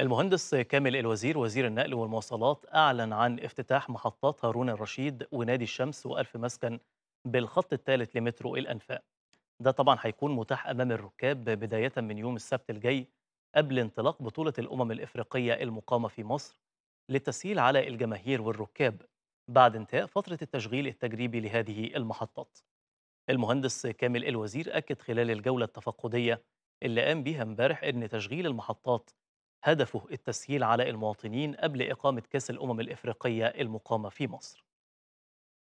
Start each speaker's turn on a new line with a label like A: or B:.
A: المهندس كامل الوزير وزير النقل والمواصلات أعلن عن افتتاح محطات هارون الرشيد ونادي الشمس وألف مسكن بالخط الثالث لمترو الأنفاق ده طبعا هيكون متاح أمام الركاب بداية من يوم السبت الجاي قبل انطلاق بطولة الأمم الإفريقية المقامة في مصر للتسهيل على الجماهير والركاب بعد انتهاء فترة التشغيل التجريبي لهذه المحطات المهندس كامل الوزير أكد خلال الجولة التفقدية اللي قام بيها امبارح أن تشغيل المحطات هدفه التسهيل على المواطنين قبل إقامة كأس الأمم الإفريقية المقامة في مصر